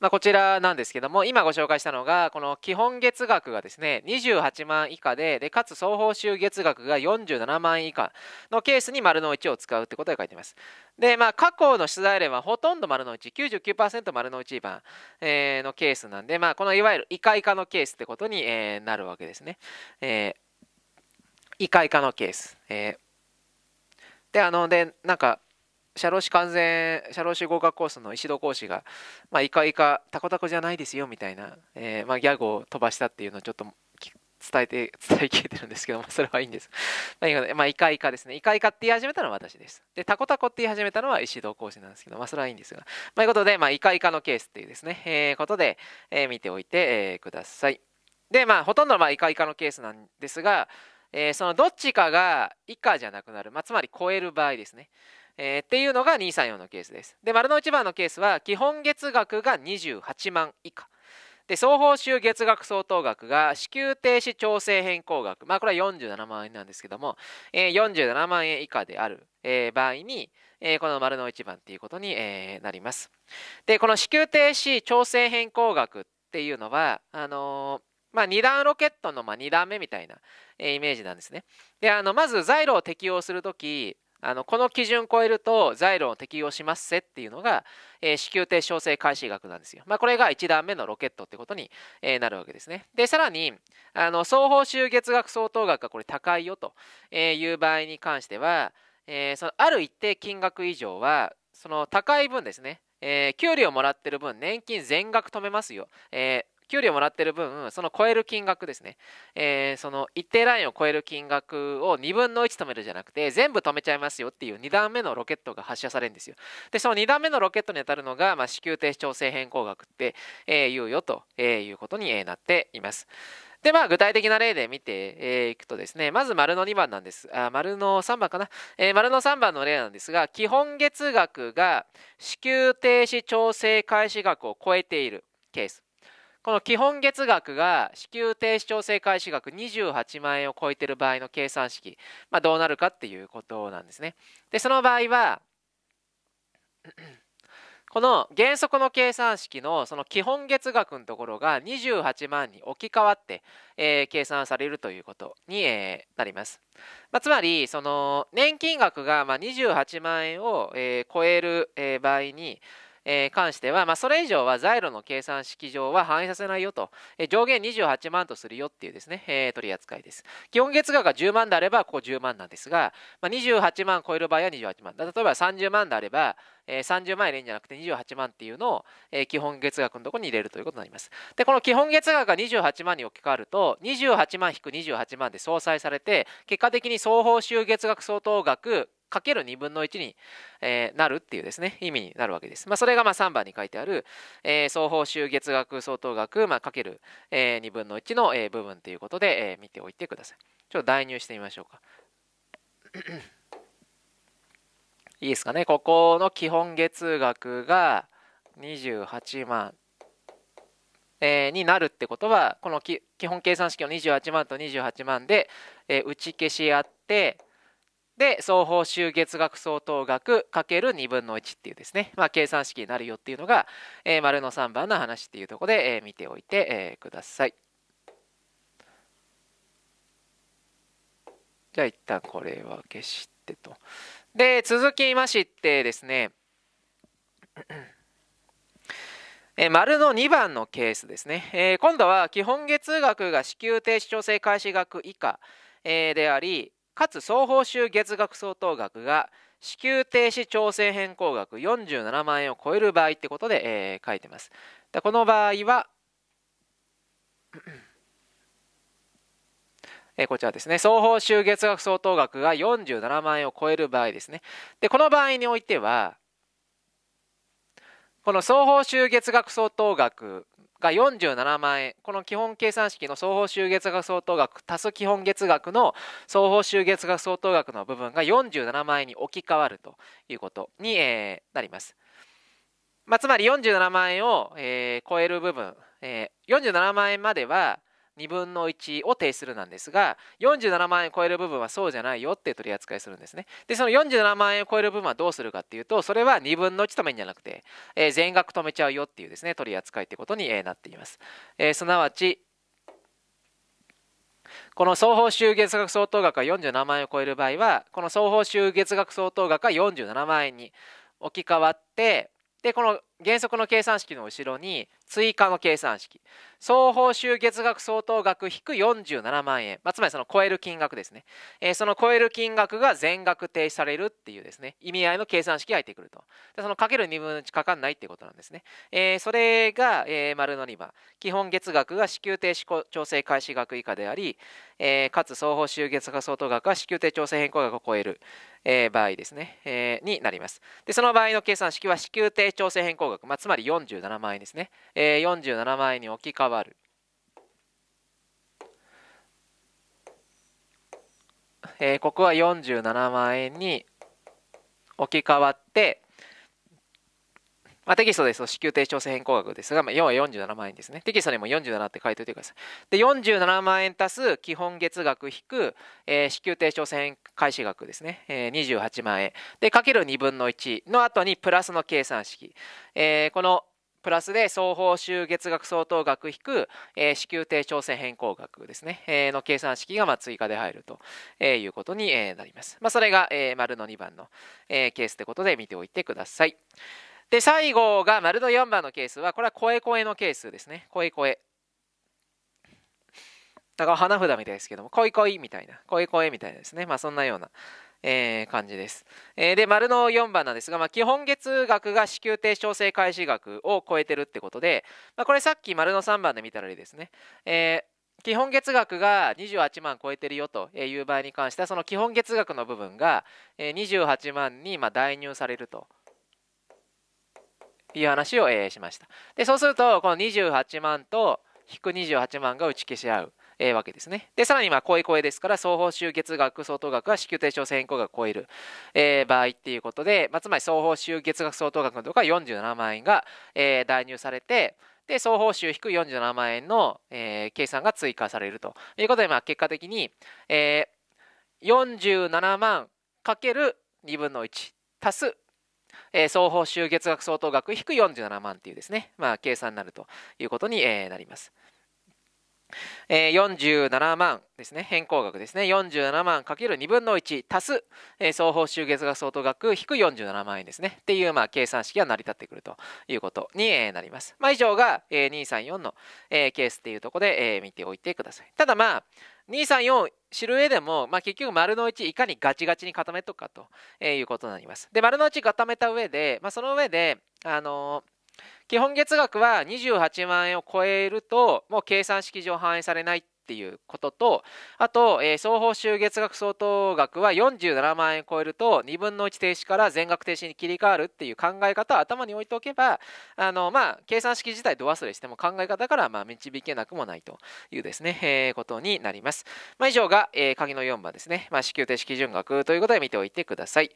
まあ、こちらなんですけども今ご紹介したのがこの基本月額がですね28万以下ででかつ総報酬月額が47万以下のケースに丸の1を使うってことで書いてます。でまあ過去の出題例はほとんど丸の199%丸の1番、えー、のケースなんで、まあ、このいわゆるイカイカのケースってことに、えー、なるわけですね。えー、イカのケース。えー、であのでなんか社労士完全社労士合格コースの石戸講師が「まあ、イカイカタコタコじゃないですよ」みたいな、えー、まあ、ギャグを飛ばしたっていうのをちょっと伝えて 伝えきれてるんですけどもそれはいいんです。まあ、イカイカですね。イカイカって言い始めたのは私です。で、タコタコって言い始めたのは石戸講師なんですけど、まあ、それはいいんですが。まあ、いうことで、まあ、イカイカのケースっていうですね、えー、ことで、えー、見ておいて、えー、ください。で、まあ、ほとんどのまあイカイカのケースなんですが、えー、そのどっちかが以下じゃなくなる、まあ、つまり超える場合ですね。えー、っていうのが234のケースです。で、丸の内番のケースは、基本月額が28万以下。で、総報酬月額相当額が支給停止調整変更額。まあ、これは47万円なんですけども、えー、47万円以下である、えー、場合に、えー、この丸の内番っていうことに、えー、なります。で、この支給停止調整変更額っていうのは、あのまあ、2段ロケットのまあ2段目みたいな、えイメージなんですね。で、あのまず、ザイロを適用するとき、あのこの基準を超えると財論を適用しますせっていうのが、えー、支給停小性開始額なんですよ。まあ、これが1段目のロケットってことに、えー、なるわけですね。で、さらに、あの総報酬月額相当額がこれ高いよという場合に関しては、えー、そのある一定金額以上は、その高い分ですね、えー、給料もらってる分、年金全額止めますよ。えー給料もらってる分その超える金額ですね、えー、その一定ラインを超える金額を2分の1止めるじゃなくて全部止めちゃいますよっていう2段目のロケットが発射されるんですよでその2段目のロケットに当たるのが、まあ、支給停止調整変更額って言うよということになっていますでまあ、具体的な例で見ていくとですね、まず丸の2番なんです。あ丸の3番かな、えー、丸の3番の例なんですが、基本月額が支給停止調整開始額を超えているケース。この基本月額が支給停止調整開始額28万円を超えてる場合の計算式、まあ、どうなるかっていうことなんですね。で、その場合は、この原則の計算式のその基本月額のところが28万に置き換わって、えー、計算されるということに、えー、なります。まあ、つまり、その年金額がまあ28万円を、えー、超える、えー、場合に、え関しては、まあ、それ以上は在庫の計算式上は反映させないよと、え上限28万とするよっていうですね、え取り扱いです。基本月額が10万であれば、ここ10万なんですが、まあ、28万超える場合は28万。例えば30万であれば、え30万入れんじゃなくて28万っていうのを、え基本月額のところに入れるということになります。で、この基本月額が28万に置き換わると、28万引く28万で相殺されて、結果的に総報酬月額相当額かける2分の1に、えー、なるっていうですね、意味になるわけです。まあ、それがまあ3番に書いてある、えー、総報酬月額相当額、まあ、かける、えー、2分の1の、えー、部分ということで、えー、見ておいてください。ちょっと代入してみましょうか。いいですかね、ここの基本月額が28万。えー、になるってことはこの基本計算式の28万と28万で、えー、打ち消し合ってで総報酬月額相当額 ×2 分の1っていうですね、まあ、計算式になるよっていうのが、えー、丸の3番の話っていうところで、えー、見ておいて、えー、ください。じゃあ一旦これは消してと。で続きましてですねえ丸の2番のケースですね、えー、今度は基本月額が支給停止調整開始額以下、えー、であり、かつ総報酬月額相当額が支給停止調整変更額47万円を超える場合ってことで、えー、書いてます。でこの場合はえこちらですね、総報酬月額相当額が47万円を超える場合ですね。で、この場合においては、この総報酬月額相当額が47万円この基本計算式の総報酬月額相当額足す基本月額の総報酬月額相当額の部分が47万円に置き換わるということに、えー、なります、まあ、つまり47万円を、えー、超える部分、えー、47万円までは2分の1を定数なんですが47万円超える部分はそうじゃないよって取り扱いするんですねでその47万円を超える部分はどうするかっていうとそれは2分の1止めんじゃなくて、えー、全額止めちゃうよっていうですね取り扱いってことに、えなっています、えー、すなわちこの双方酬月額相当額が47万円を超える場合はこの双方酬月額相当額が47万円に置き換わってでこの原則の計算式の後ろに追加の計算式総報酬月額相当額引く47万円、まあ、つまりその超える金額ですね、えー、その超える金額が全額停止されるっていうですね意味合いの計算式が入ってくるとでそのかける2分の1かかんないっていうことなんですね、えー、それが、えー、丸の2番基本月額が支給停止調整開始額以下であり、えかつ総報酬月額相当額が支給停止調整変更額を超える、え場合ですね、えになりますでその場合の計算式は支給停止調整変更総額、まあ、つまり47万円ですね、えー、47万円に置き換わるえここは47万円に置き換わってまあ、テキストですと支給定調整変更額ですが、まあ、要は47万円ですね。テキストにも47って書いておいてください。で、47万円足す基本月額引く、えー、支給定調整開始額ですね、えー、28万円。で、かける2分の1の後にプラスの計算式。えー、このプラスで総報酬月額相当額引く、えー、支給定調整変更額ですね、えー、の計算式がまあ追加で入ると、えー、いうことに、えー、なります。まあ、それが、えー、丸の2番の、えー、ケースということで見ておいてください。で、最後が丸の4番のケースは、これは声声のケースですね。声声。だから花札みたいですけども、恋恋みたいな、恋恋みたいなですね。まあそんなような、えー、感じです。えー、で、丸の4番なんですが、まあ、基本月額が支給停止調整開始額を超えてるってことで、まあ、これさっき丸の3番で見たらいいですね。えー基本月額が28万超えてるよという場合に関してはその基本月額の部分が28万に代入されるという話を、えー、しました。で、そうすると、この28万と引く28万が打ち消し合う。えー、わけですね。で、さらに、まあ、う声ですから、総報酬月額相当額は支給対象変更額を超える、えー、場合っていうことで、まあ、つまり総報酬月額相当額のところは47万円が、えー、代入されて、で、総報酬引く47万円の、えー、計算が追加されるということで、まあ、結果的に、えー、47万かける2分の1足すえー、総報酬月額相当額引く47万っていうですね、まあ、計算になるということに、なります。えー、47万ですね、変更額ですね、47万かける2分の1足す、えー、総報酬月額相当額引く47万円ですね、っていう、まあ、計算式が成り立ってくるということに、えー、なります。まあ、以上が、えー、234の、えー、ケースっていうところで、えー、見ておいてください。ただまあ、234知る上でも、まあ、結局丸の内いかにガチガチに固めとくかと、えー、いうことになります。で、丸の内固めた上で、まあ、その上で、あのー基本月額は28万円を超えるともう計算式上反映されないっていうこととあと、えー、総報酬月額相当額は47万円超えると2分の1停止から全額停止に切り替わるっていう考え方を頭に置いておけばあの、まあ、計算式自体ど忘れしても考え方からまあ導けなくもないというですね、えー、ことになります、まあ、以上が、えー、鍵の4番ですね、まあ、支給停止基準額ということで見ておいてください